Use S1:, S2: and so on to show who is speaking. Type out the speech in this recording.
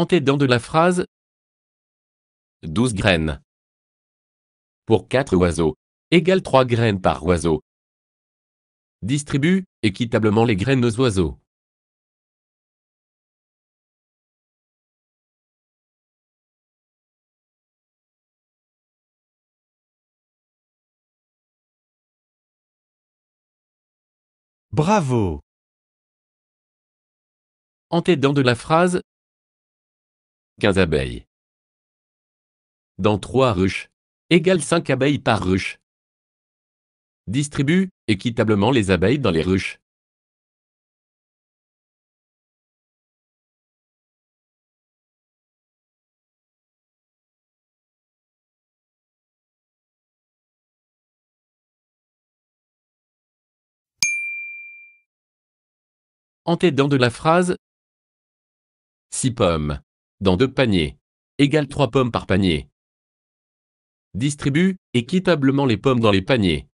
S1: En dans de la phrase 12 graines pour 4 oiseaux égale 3 graines par oiseau. Distribue équitablement les graines aux oiseaux. Bravo En Antédent de la phrase 15 abeilles. Dans 3 ruches, égale 5 abeilles par ruche. Distribue équitablement les abeilles dans les ruches. En t'aidant de la phrase 6 pommes dans deux paniers. Égale 3 pommes par panier. Distribue équitablement les pommes dans les paniers.